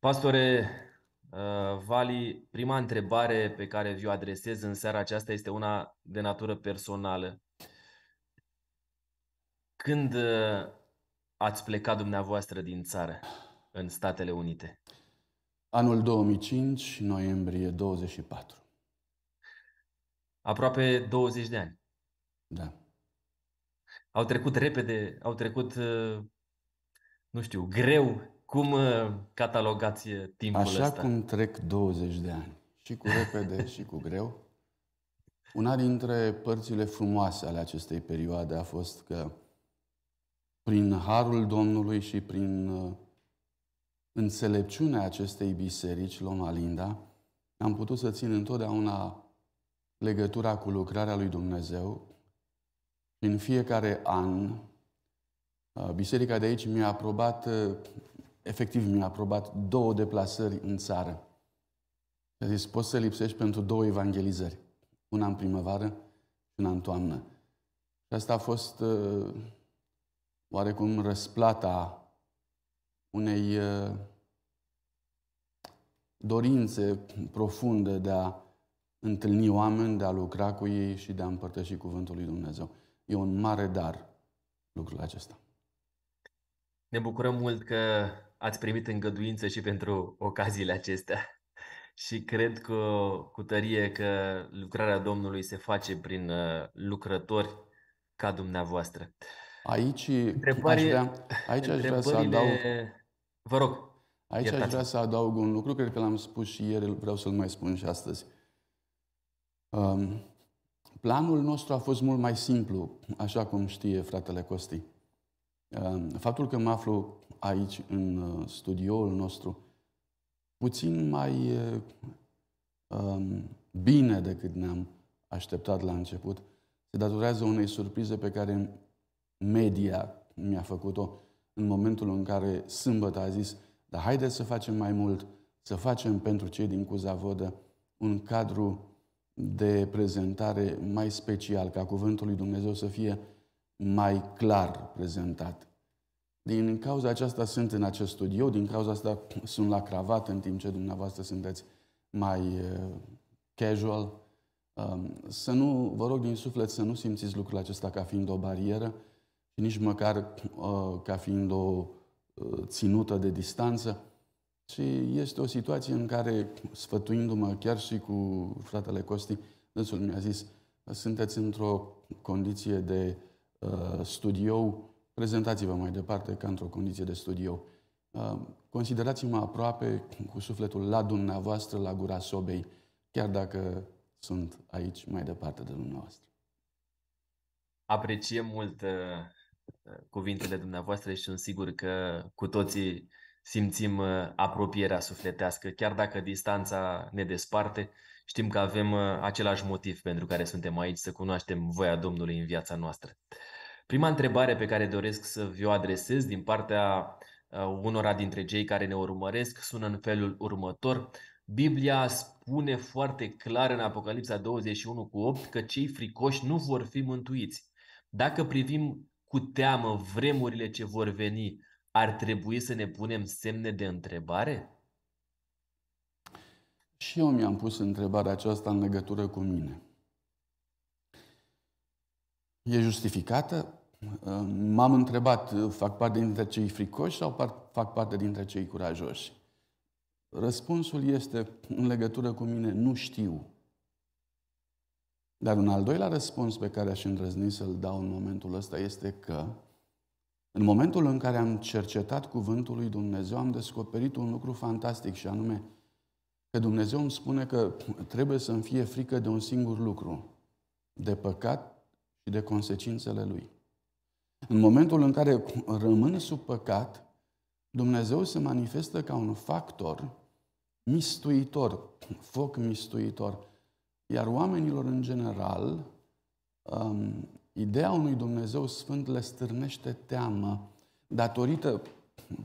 Pastore uh, Vali, prima întrebare pe care vi-o adresez în seara aceasta este una de natură personală. Când uh, ați plecat dumneavoastră din țară, în Statele Unite? Anul 2005, noiembrie 24. Aproape 20 de ani. Da. Au trecut repede, au trecut, uh, nu știu, greu cum uh, catalogați uh, timpul Așa ăsta? cum trec 20 de ani, și cu repede și cu greu, una dintre părțile frumoase ale acestei perioade a fost că prin harul Domnului și prin uh, înțelepciunea acestei biserici, Loma Linda, am putut să țin întotdeauna legătura cu lucrarea lui Dumnezeu. În fiecare an, biserica de aici mi-a aprobat efectiv mi-a aprobat două deplasări în țară. Și a zis, poți să lipsești pentru două evangelizări. Una în primăvară și una în toamnă. Și asta a fost uh, oarecum răsplata unei uh, dorințe profunde de a întâlni oameni, de a lucra cu ei și de a împărtăși cuvântul lui Dumnezeu. E un mare dar lucrul acesta. Ne bucurăm mult că ați primit îngăduință și pentru ocaziile acestea. Și cred că cu tărie că lucrarea Domnului se face prin uh, lucrători ca dumneavoastră. Aici Întrebare, aș vrea, aici aș vrea să adaug... Vă rog. Aici iertați. aș vrea să adaug un lucru, cred că l-am spus și ieri, vreau să-l mai spun și astăzi. Um, planul nostru a fost mult mai simplu, așa cum știe fratele Costi. Ehm, faptul că mă aflu aici, în uh, studioul nostru, puțin mai uh, ehm, bine decât ne-am așteptat la început, se datorează unei surprize pe care media mi-a făcut-o în momentul în care sâmbătă a zis dar haideți să facem mai mult, să facem pentru cei din Vodă un cadru de prezentare mai special, ca cuvântul lui Dumnezeu să fie mai clar prezentat. Din cauza aceasta sunt în acest studio, din cauza asta sunt la cravat, în timp ce dumneavoastră sunteți mai uh, casual. Um, să nu, vă rog din suflet să nu simțiți lucrul acesta ca fiind o barieră și nici măcar uh, ca fiind o uh, ținută de distanță, ci este o situație în care, sfătuindu-mă chiar și cu fratele Costi, dânsul mi-a zis, sunteți într-o condiție de Uh, studiou, prezentați-vă mai departe ca într-o condiție de studiou. Uh, considerați-mă aproape cu sufletul la dumneavoastră, la gura sobei, chiar dacă sunt aici mai departe de dumneavoastră. Apreciem mult uh, cuvintele dumneavoastră și sunt sigur că cu toții simțim apropierea sufletească, chiar dacă distanța ne desparte Știm că avem uh, același motiv pentru care suntem aici, să cunoaștem voia Domnului în viața noastră. Prima întrebare pe care doresc să vi-o adresez din partea uh, unora dintre cei care ne urmăresc sună în felul următor. Biblia spune foarte clar în Apocalipsa 21 cu 8 că cei fricoși nu vor fi mântuiți. Dacă privim cu teamă vremurile ce vor veni, ar trebui să ne punem semne de întrebare? Și eu mi-am pus întrebarea aceasta în legătură cu mine. E justificată? M-am întrebat, fac parte dintre cei fricoși sau fac parte dintre cei curajoși? Răspunsul este, în legătură cu mine, nu știu. Dar un al doilea răspuns pe care aș îndrăzni să-l dau în momentul ăsta este că, în momentul în care am cercetat Cuvântul lui Dumnezeu, am descoperit un lucru fantastic și anume, Că Dumnezeu îmi spune că trebuie să-mi fie frică de un singur lucru, de păcat și de consecințele lui. În momentul în care rămân sub păcat, Dumnezeu se manifestă ca un factor mistuitor, foc mistuitor. Iar oamenilor în general, um, ideea unui Dumnezeu Sfânt le stârnește teamă datorită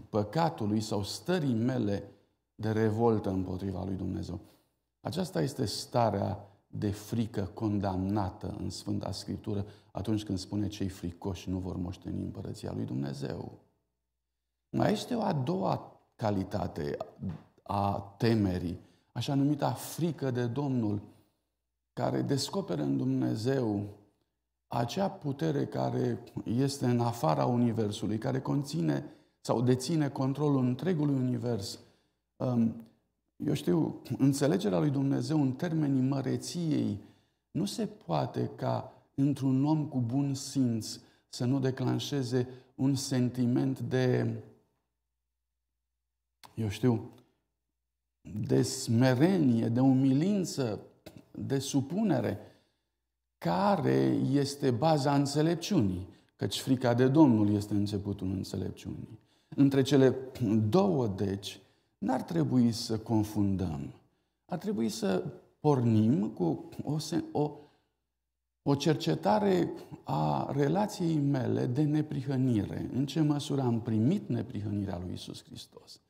păcatului sau stării mele de revoltă împotriva lui Dumnezeu. Aceasta este starea de frică condamnată în Sfânta Scriptură atunci când spune cei fricoși nu vor moșteni împărăția lui Dumnezeu. Mai este o a doua calitate a temerii, așa numita frică de Domnul, care descoperă în Dumnezeu acea putere care este în afara Universului, care conține sau deține controlul întregului Univers eu știu, înțelegerea lui Dumnezeu în termenii măreției nu se poate ca într-un om cu bun simț să nu declanșeze un sentiment de, eu știu, de smerenie, de umilință, de supunere, care este baza înțelepciunii, căci frica de Domnul este începutul înțelepciunii. Între cele două, deci, n-ar trebui să confundăm. Ar trebui să pornim cu o, o, o cercetare a relației mele de neprihănire. În ce măsură am primit neprihănirea lui Isus Hristos?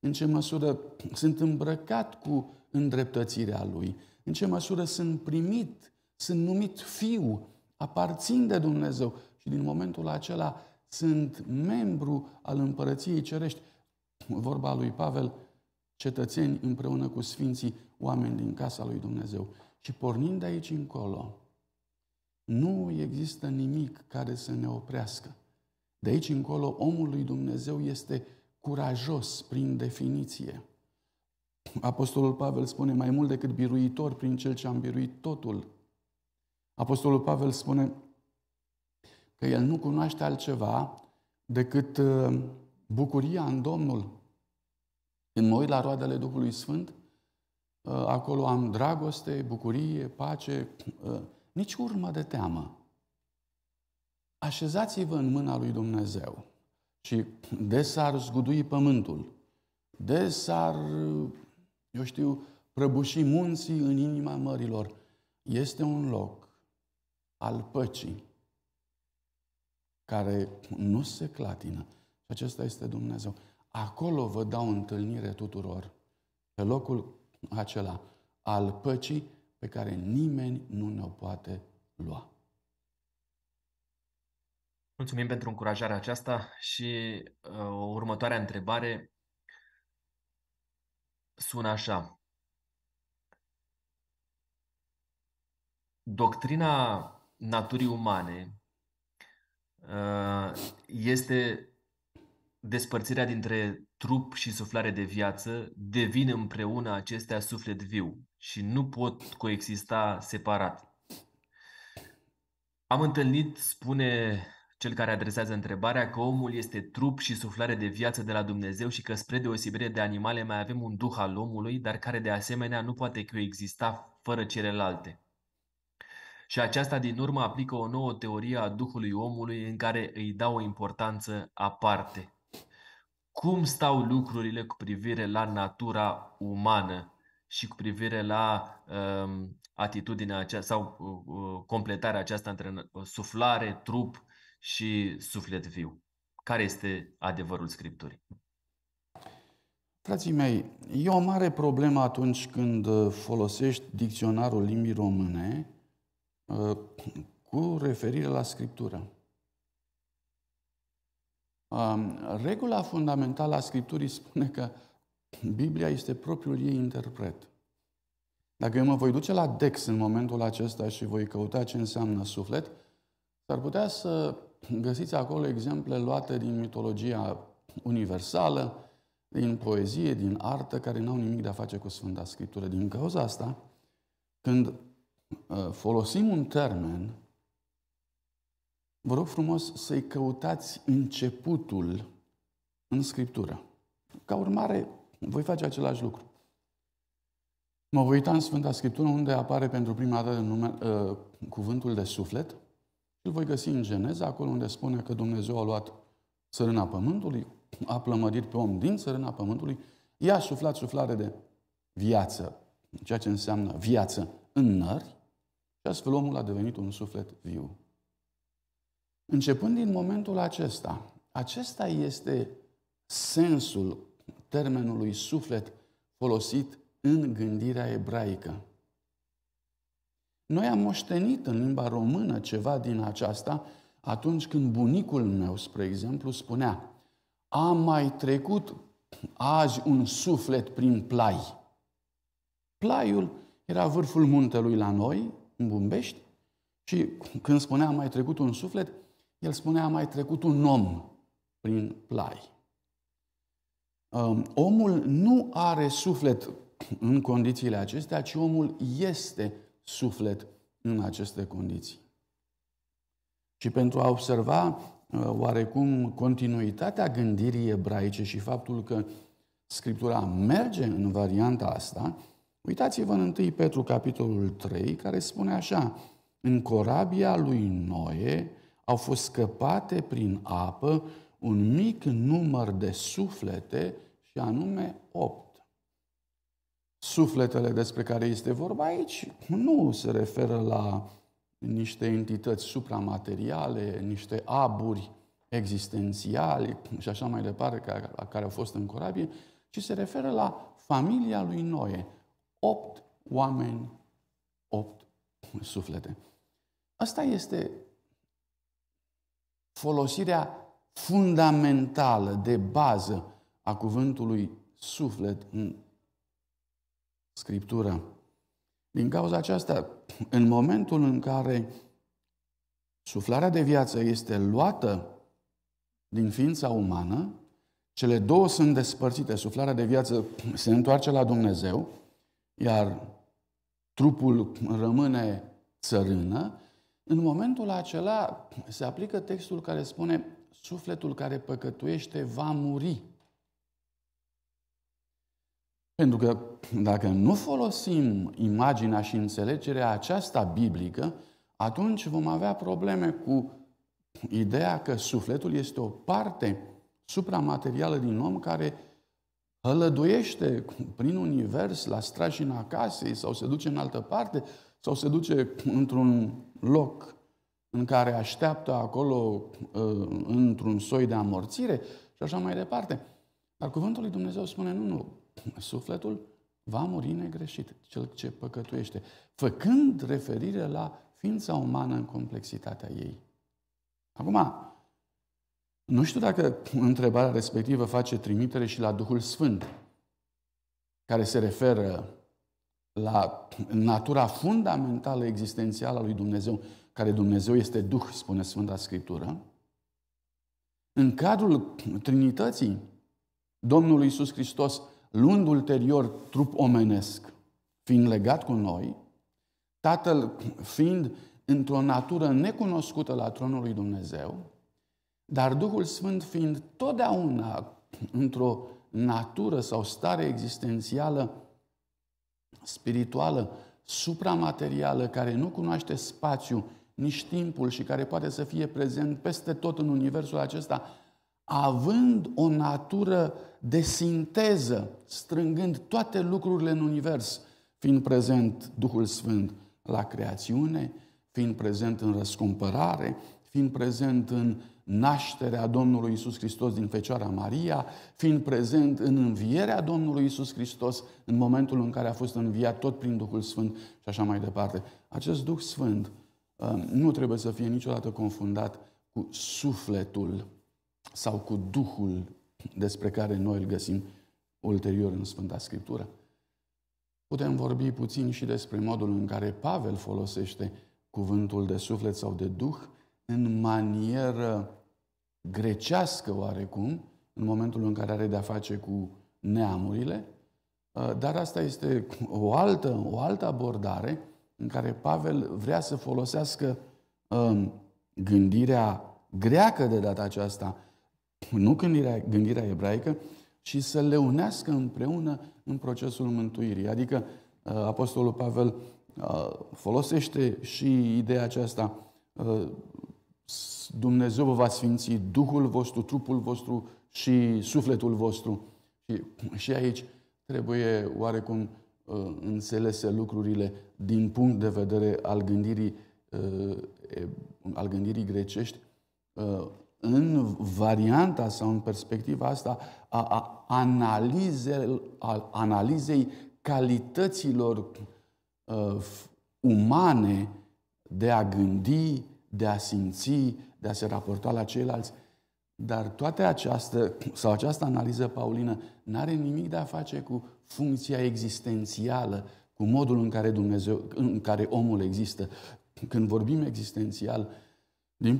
În ce măsură sunt îmbrăcat cu îndreptățirea lui? În ce măsură sunt primit, sunt numit fiu, aparțin de Dumnezeu și din momentul acela sunt membru al împărăției cerești? Vorba lui Pavel cetățeni împreună cu sfinții oameni din casa lui Dumnezeu. Și pornind de aici încolo, nu există nimic care să ne oprească. De aici încolo, omul lui Dumnezeu este curajos prin definiție. Apostolul Pavel spune mai mult decât biruitor prin cel ce am biruit totul. Apostolul Pavel spune că el nu cunoaște altceva decât uh, bucuria în Domnul. Când mă uit la roadele Duhului Sfânt, uh, acolo am dragoste, bucurie, pace, uh, nici urmă de teamă. Așezați-vă în mâna lui Dumnezeu și de s-ar zgudui pământul, de s-ar, uh, eu știu, prăbuși munții în inima mărilor. Este un loc al păcii care nu se clatină. Și acesta este Dumnezeu. Acolo vă dau întâlnire tuturor, pe locul acela al păcii pe care nimeni nu ne-o poate lua. Mulțumim pentru încurajarea aceasta și uh, următoarea întrebare sună așa. Doctrina naturii umane uh, este despărțirea dintre trup și suflare de viață, devin împreună acestea suflet viu și nu pot coexista separat. Am întâlnit, spune cel care adresează întrebarea, că omul este trup și suflare de viață de la Dumnezeu și că spre deosebire de animale mai avem un duh al omului, dar care de asemenea nu poate coexista fără celelalte. Și aceasta din urmă aplică o nouă teorie a Duhului omului în care îi dau o importanță aparte cum stau lucrurile cu privire la natura umană și cu privire la um, uh, atitudinea aceasta sau uh, completarea aceasta între uh, suflare, trup și suflet viu. Care este adevărul Scripturii? Frații mei, e o mare problemă atunci când uh, folosești dicționarul limbii române uh, cu referire la Scriptură regula fundamentală a Scripturii spune că Biblia este propriul ei interpret. Dacă eu mă voi duce la Dex în momentul acesta și voi căuta ce înseamnă suflet, s-ar putea să găsiți acolo exemple luate din mitologia universală, din poezie, din artă, care n-au nimic de a face cu Sfânta Scriptură. Din cauza asta, când uh, folosim un termen Vă rog frumos să-i căutați începutul în Scriptură. Ca urmare, voi face același lucru. Mă voi uita în Sfânta Scriptură unde apare pentru prima dată nume, uh, cuvântul de suflet. Îl voi găsi în Geneza, acolo unde spune că Dumnezeu a luat sărâna pământului, a plămădit pe om din sărâna pământului, i-a suflat suflare de viață, ceea ce înseamnă viață în nări, și astfel omul a devenit un suflet viu. Începând din momentul acesta, acesta este sensul termenului suflet folosit în gândirea ebraică. Noi am moștenit în limba română ceva din aceasta atunci când bunicul meu, spre exemplu, spunea a mai trecut azi un suflet prin plai. Plaiul era vârful muntelui la noi, în Bumbești, și când spunea a mai trecut un suflet, el spunea, a mai trecut un om prin plai. Um, omul nu are suflet în condițiile acestea, ci omul este suflet în aceste condiții. Și pentru a observa uh, oarecum continuitatea gândirii ebraice și faptul că Scriptura merge în varianta asta, uitați-vă în 1 Petru capitolul 3, care spune așa, în corabia lui Noe, au fost scăpate prin apă un mic număr de suflete și anume 8. Sufletele despre care este vorba aici nu se referă la niște entități supramateriale, niște aburi existențiali și așa mai departe, care au fost în corabie, ci se referă la familia lui Noe. Opt oameni, opt suflete. Asta este folosirea fundamentală, de bază a cuvântului suflet în Scriptură. Din cauza aceasta, în momentul în care suflarea de viață este luată din ființa umană, cele două sunt despărțite. Suflarea de viață se întoarce la Dumnezeu, iar trupul rămâne țărână în momentul acela se aplică textul care spune sufletul care păcătuiește va muri. Pentru că dacă nu folosim imaginea și înțelegerea aceasta biblică, atunci vom avea probleme cu ideea că sufletul este o parte supramaterială din om care hălăduiește prin univers la strajina casei sau se duce în altă parte sau se duce într-un loc în care așteaptă acolo ă, într-un soi de amorțire și așa mai departe. Dar cuvântul lui Dumnezeu spune, nu, nu, sufletul va muri negreșit, cel ce păcătuiește, făcând referire la ființa umană în complexitatea ei. Acum, nu știu dacă întrebarea respectivă face trimitere și la Duhul Sfânt, care se referă la natura fundamentală existențială a lui Dumnezeu, care Dumnezeu este Duh, spune Sfânta Scriptură, în cadrul Trinității, Domnul Iisus Hristos, luând ulterior trup omenesc, fiind legat cu noi, Tatăl fiind într-o natură necunoscută la tronul lui Dumnezeu, dar Duhul Sfânt fiind totdeauna într-o natură sau stare existențială spirituală, supramaterială, care nu cunoaște spațiu, nici timpul și care poate să fie prezent peste tot în universul acesta, având o natură de sinteză, strângând toate lucrurile în univers, fiind prezent Duhul Sfânt la creațiune, fiind prezent în răscumpărare, fiind prezent în nașterea Domnului Isus Hristos din Fecioara Maria, fiind prezent în învierea Domnului Isus Hristos, în momentul în care a fost înviat tot prin Duhul Sfânt și așa mai departe. Acest Duh Sfânt um, nu trebuie să fie niciodată confundat cu sufletul sau cu Duhul despre care noi îl găsim ulterior în Sfânta Scriptură. Putem vorbi puțin și despre modul în care Pavel folosește cuvântul de suflet sau de Duh în manieră grecească oarecum, în momentul în care are de-a face cu neamurile, uh, dar asta este o altă, o altă abordare în care Pavel vrea să folosească um, gândirea greacă de data aceasta, nu gândirea, gândirea ebraică, și să le unească împreună în procesul mântuirii. Adică uh, Apostolul Pavel uh, folosește și ideea aceasta Dumnezeu vă va sfinți Duhul vostru, trupul vostru și sufletul vostru. Și, și aici trebuie oarecum uh, înțelese lucrurile din punct de vedere al gândirii, uh, al gândirii grecești, uh, în varianta sau în perspectiva asta a, a, analize, a analizei calităților uh, umane de a gândi, de a simți, de a se raporta la ceilalți. Dar toate această, sau această analiză paulină nu are nimic de a face cu funcția existențială, cu modul în care, Dumnezeu, în care omul există. Când vorbim existențial, din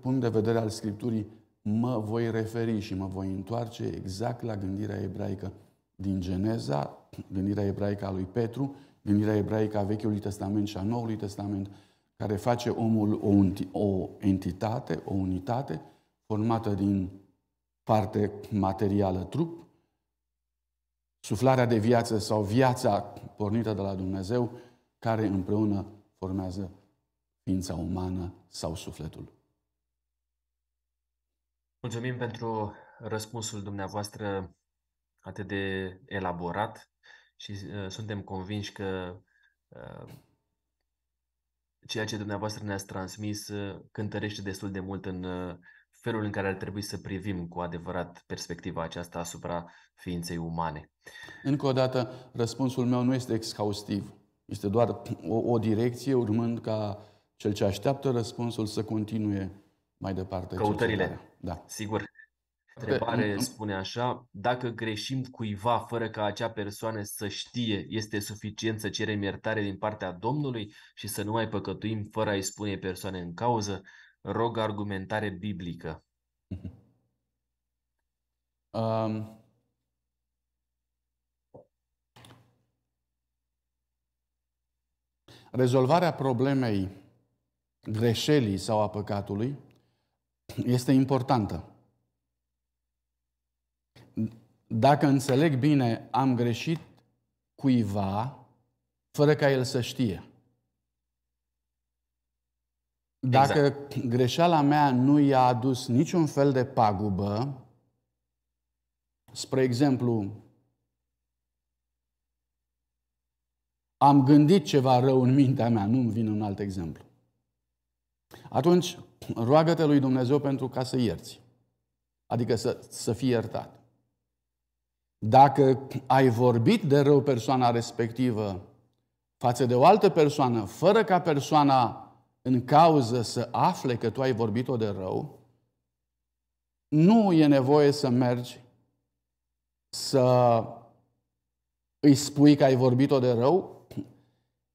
punct de vedere al Scripturii, mă voi referi și mă voi întoarce exact la gândirea ebraică din Geneza, gândirea ebraică a lui Petru, gândirea ebraică a Vechiului Testament și a Noului Testament, care face omul o, o entitate, o unitate, formată din parte materială, trup, suflarea de viață sau viața pornită de la Dumnezeu, care împreună formează ființa umană sau sufletul. Mulțumim pentru răspunsul dumneavoastră atât de elaborat și uh, suntem convinși că uh, ceea ce dumneavoastră ne-ați transmis uh, cântărește destul de mult în uh, felul în care ar trebui să privim cu adevărat perspectiva aceasta asupra ființei umane. Încă o dată, răspunsul meu nu este exhaustiv. Este doar o, o direcție, urmând ca cel ce așteaptă răspunsul să continue mai departe. Căutările. Da. Sigur. Întrebare spune așa, dacă greșim cuiva fără ca acea persoană să știe, este suficient să cerem iertare din partea Domnului și să nu mai păcătuim fără a-i spune persoane în cauză? Rog argumentare biblică. Um, rezolvarea problemei greșelii sau a păcatului este importantă. Dacă înțeleg bine, am greșit cuiva fără ca el să știe. Dacă exact. greșeala mea nu i-a adus niciun fel de pagubă, spre exemplu, am gândit ceva rău în mintea mea, nu-mi vine un alt exemplu. Atunci, roagă-te lui Dumnezeu pentru ca să ierți. Adică să, să fii iertat. Dacă ai vorbit de rău persoana respectivă față de o altă persoană, fără ca persoana în cauză să afle că tu ai vorbit-o de rău, nu e nevoie să mergi să îi spui că ai vorbit-o de rău,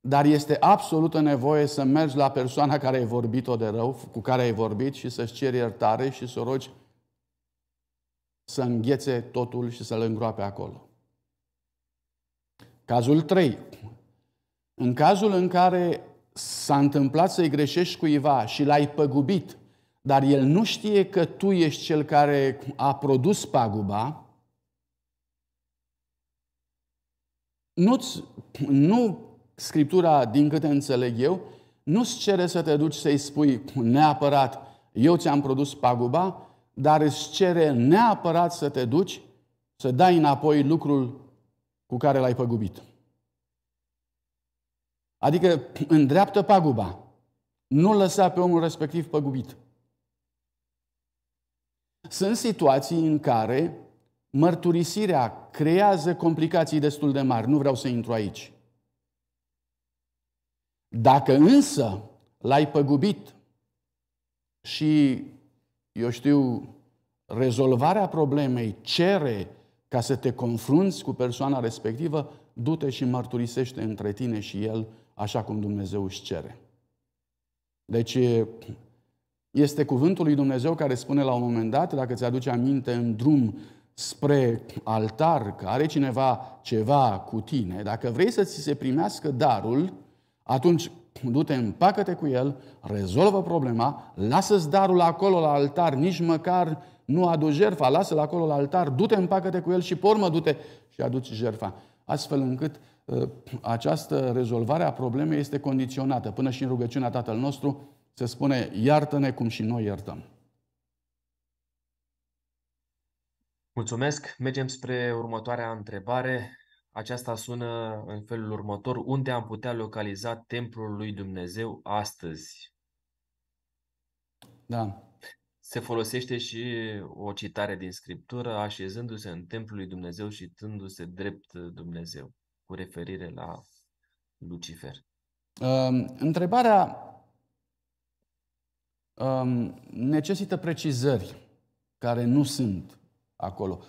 dar este absolută nevoie să mergi la persoana care ai vorbit-o de rău, cu care ai vorbit și să-și ceri iertare și să rogi să înghețe totul și să-l îngroape acolo. Cazul 3. În cazul în care s-a întâmplat să-i greșești cuiva și l-ai păgubit, dar el nu știe că tu ești cel care a produs paguba, nu-ți, nu Scriptura, din câte înțeleg eu, nu-ți cere să te duci să-i spui neapărat eu ți-am produs paguba, dar îți cere neapărat să te duci, să dai înapoi lucrul cu care l-ai păgubit. Adică îndreaptă paguba. Nu lăsa pe omul respectiv păgubit. Sunt situații în care mărturisirea creează complicații destul de mari. Nu vreau să intru aici. Dacă însă l-ai păgubit și eu știu, rezolvarea problemei cere ca să te confrunți cu persoana respectivă, du-te și mărturisește între tine și el așa cum Dumnezeu își cere. Deci este cuvântul lui Dumnezeu care spune la un moment dat, dacă ți aduce aminte în drum spre altar, că are cineva ceva cu tine, dacă vrei să ți se primească darul, atunci du-te, împacă-te cu el, rezolvă problema, lasă-ți darul acolo la altar, nici măcar nu adu jertfa, lasă-l acolo la altar, du-te, împacă-te cu el și pormă du-te și aduci jertfa. Astfel încât ă, această rezolvare a problemei este condiționată. Până și în rugăciunea Tatăl nostru se spune, iartă-ne cum și noi iertăm. Mulțumesc. Mergem spre următoarea întrebare. Aceasta sună în felul următor. Unde am putea localiza templul lui Dumnezeu astăzi? Da. Se folosește și o citare din Scriptură, așezându-se în templul lui Dumnezeu și tându-se drept Dumnezeu, cu referire la Lucifer. Um, întrebarea um, necesită precizări care nu sunt acolo.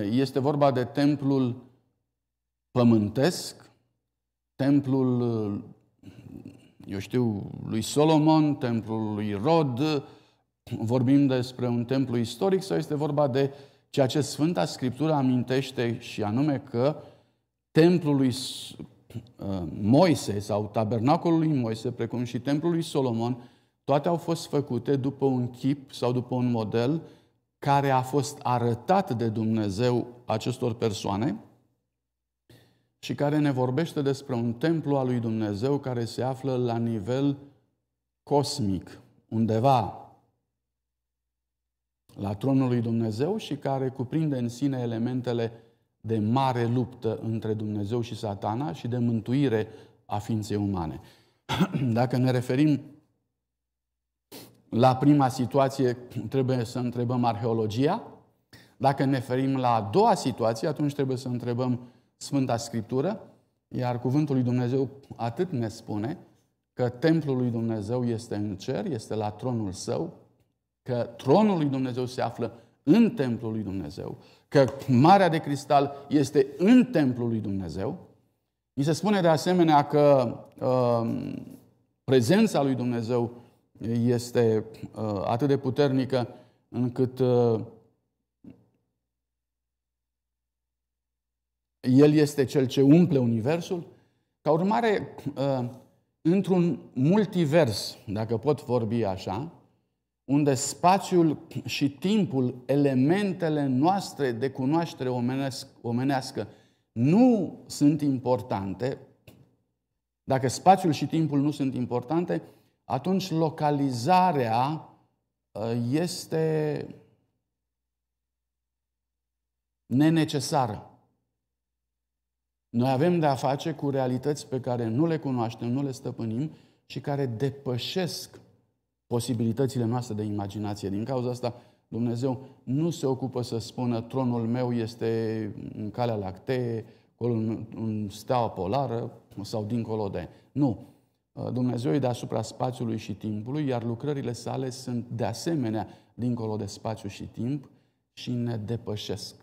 Este vorba de templul pământesc, templul, eu știu, lui Solomon, templul lui Rod, vorbim despre un templu istoric sau este vorba de ceea ce Sfânta Scriptură amintește și anume că templul lui uh, Moise sau tabernacolul lui Moise, precum și templul lui Solomon, toate au fost făcute după un chip sau după un model care a fost arătat de Dumnezeu acestor persoane și care ne vorbește despre un templu al lui Dumnezeu care se află la nivel cosmic, undeva la tronul lui Dumnezeu și care cuprinde în sine elementele de mare luptă între Dumnezeu și satana și de mântuire a ființei umane. Dacă ne referim la prima situație, trebuie să întrebăm arheologia. Dacă ne referim la a doua situație, atunci trebuie să întrebăm Sfânta Scriptură, iar cuvântul lui Dumnezeu atât ne spune că templul lui Dumnezeu este în cer, este la tronul său, că tronul lui Dumnezeu se află în templul lui Dumnezeu, că marea de cristal este în templul lui Dumnezeu. Mi se spune de asemenea că uh, prezența lui Dumnezeu este uh, atât de puternică încât uh, El este cel ce umple Universul. Ca urmare, uh, într-un multivers, dacă pot vorbi așa, unde spațiul și timpul, elementele noastre de cunoaștere omenească nu sunt importante, dacă spațiul și timpul nu sunt importante, atunci localizarea uh, este nenecesară. Noi avem de-a face cu realități pe care nu le cunoaștem, nu le stăpânim și care depășesc posibilitățile noastre de imaginație. Din cauza asta, Dumnezeu nu se ocupă să spună tronul meu este în calea lactee, acolo în, în steaua polară sau dincolo de. Nu. Uh, Dumnezeu e deasupra spațiului și timpului, iar lucrările sale sunt de asemenea dincolo de spațiu și timp și ne depășesc.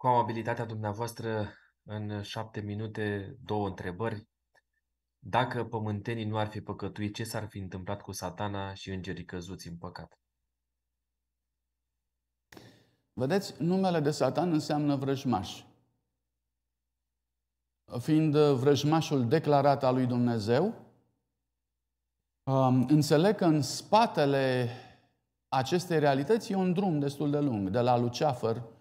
cu amabilitatea dumneavoastră în șapte minute, două întrebări. Dacă pământenii nu ar fi păcătuit, ce s-ar fi întâmplat cu satana și îngerii căzuți în păcat? Vedeți, numele de satan înseamnă vrăjmaș. Fiind uh, vrăjmașul declarat al lui Dumnezeu, um, înțeleg că în spatele acestei realități e un drum destul de lung, de la Luceafăr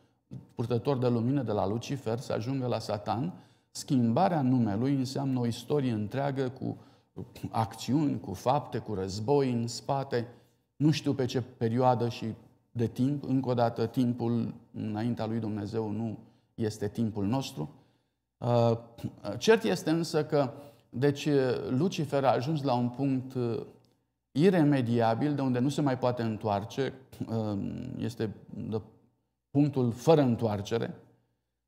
purtător de lumină de la Lucifer, să ajungă la Satan, schimbarea numelui înseamnă o istorie întreagă cu acțiuni, cu fapte, cu război în spate, nu știu pe ce perioadă și de timp, încă o dată timpul înaintea lui Dumnezeu nu este timpul nostru. Uh, cert este însă că deci Lucifer a ajuns la un punct uh, iremediabil de unde nu se mai poate întoarce, uh, este punctul fără întoarcere.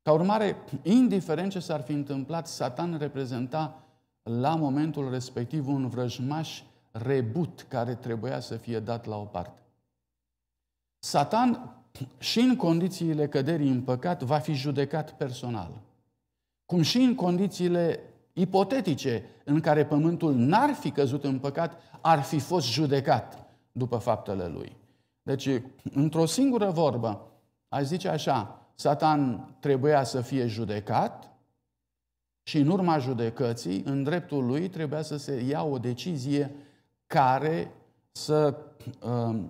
Ca urmare, indiferent ce s-ar fi întâmplat, Satan reprezenta la momentul respectiv un vrăjmaș rebut care trebuia să fie dat la o parte. Satan și în condițiile căderii în păcat va fi judecat personal. Cum și în condițiile ipotetice în care pământul n-ar fi căzut în păcat, ar fi fost judecat după faptele lui. Deci, într-o singură vorbă, Aș zice așa, Satan trebuia să fie judecat și în urma judecății, în dreptul lui, trebuia să se ia o decizie care să uh,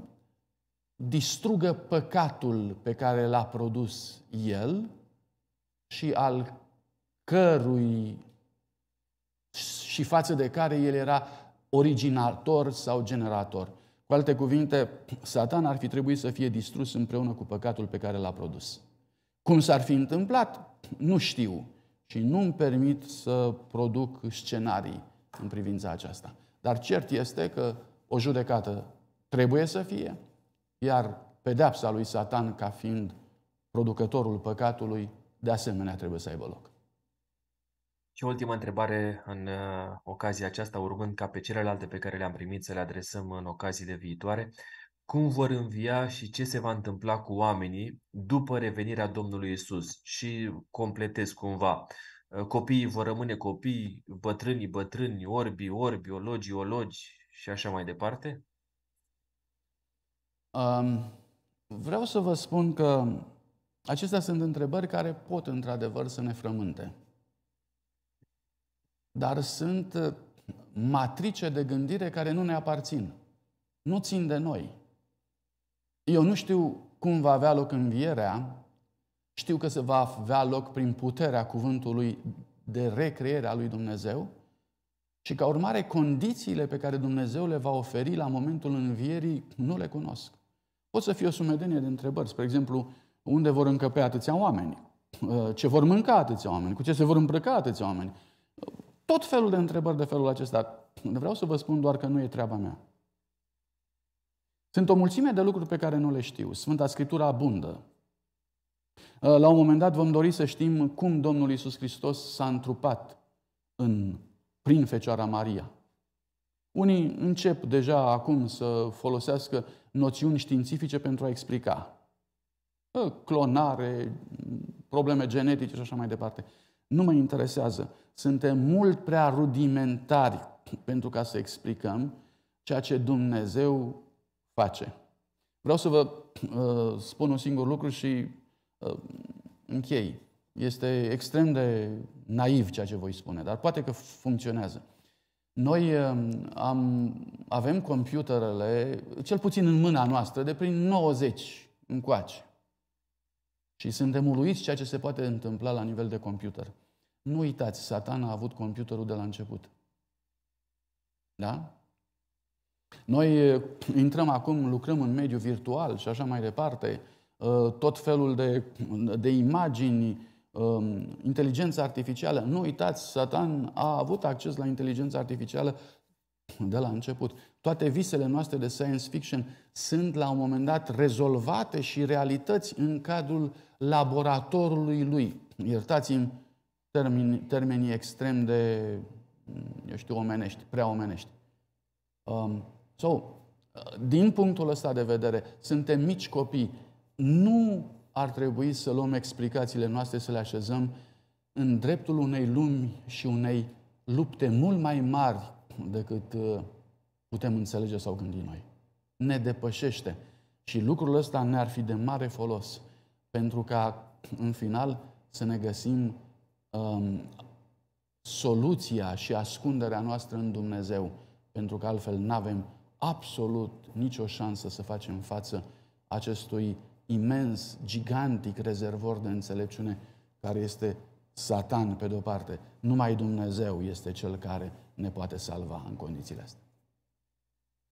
distrugă păcatul pe care l-a produs el și al cărui și față de care el era originator sau generator. Cu alte cuvinte, Satan ar fi trebuit să fie distrus împreună cu păcatul pe care l-a produs. Cum s-ar fi întâmplat? Nu știu. Și nu-mi permit să produc scenarii în privința aceasta. Dar cert este că o judecată trebuie să fie, iar pedepsa lui Satan ca fiind producătorul păcatului, de asemenea trebuie să aibă loc. Și ultima întrebare în uh, ocazia aceasta, urmând ca pe celelalte pe care le-am primit să le adresăm în ocazii de viitoare. Cum vor învia și ce se va întâmpla cu oamenii după revenirea Domnului Isus? Și completez cumva. Uh, copiii vor rămâne copii, bătrânii, bătrâni, orbi, orbi, ologi, ologi și așa mai departe? Um, vreau să vă spun că acestea sunt întrebări care pot într-adevăr să ne frământe dar sunt uh, matrice de gândire care nu ne aparțin. Nu țin de noi. Eu nu știu cum va avea loc învierea, știu că se va avea loc prin puterea cuvântului de recreere a lui Dumnezeu și ca urmare condițiile pe care Dumnezeu le va oferi la momentul învierii nu le cunosc. Pot să fie o sumedenie de întrebări, spre exemplu, unde vor încăpea atâția oameni, uh, ce vor mânca atâția oameni, cu ce se vor îmbrăca atâția oameni, tot felul de întrebări de felul acesta. Vreau să vă spun doar că nu e treaba mea. Sunt o mulțime de lucruri pe care nu le știu. Sfânta Scriptură abundă. Uh, la un moment dat vom dori să știm cum Domnul Isus Hristos s-a întrupat în, prin Fecioara Maria. Unii încep deja acum să folosească noțiuni științifice pentru a explica. Uh, clonare, probleme genetice și așa mai departe. Nu mă interesează. Suntem mult prea rudimentari pentru ca să explicăm ceea ce Dumnezeu face. Vreau să vă uh, spun un singur lucru și uh, închei. Este extrem de naiv ceea ce voi spune, dar poate că funcționează. Noi um, am, avem computerele, cel puțin în mâna noastră, de prin 90 încoace. Și suntem uluiți ceea ce se poate întâmpla la nivel de computer. Nu uitați, satan a avut computerul de la început. Da? Noi intrăm acum, lucrăm în mediul virtual și așa mai departe, tot felul de, de imagini, inteligența artificială. Nu uitați, Satan a avut acces la inteligența artificială de la început. Toate visele noastre de science fiction sunt la un moment dat rezolvate și realități în cadrul laboratorului lui. Iertați-mi termeni, termenii extrem de, eu știu, omenești, prea omenești. Um, so, din punctul ăsta de vedere, suntem mici copii. Nu ar trebui să luăm explicațiile noastre, să le așezăm în dreptul unei lumi și unei lupte mult mai mari decât uh, putem înțelege sau gândi noi. Ne depășește. Și lucrul ăsta ne-ar fi de mare folos pentru ca, în final, să ne găsim um, soluția și ascunderea noastră în Dumnezeu, pentru că altfel nu avem absolut nicio șansă să facem față acestui imens, gigantic rezervor de înțelepciune care este Satan, pe de-o parte. Numai Dumnezeu este cel care ne poate salva în condițiile astea.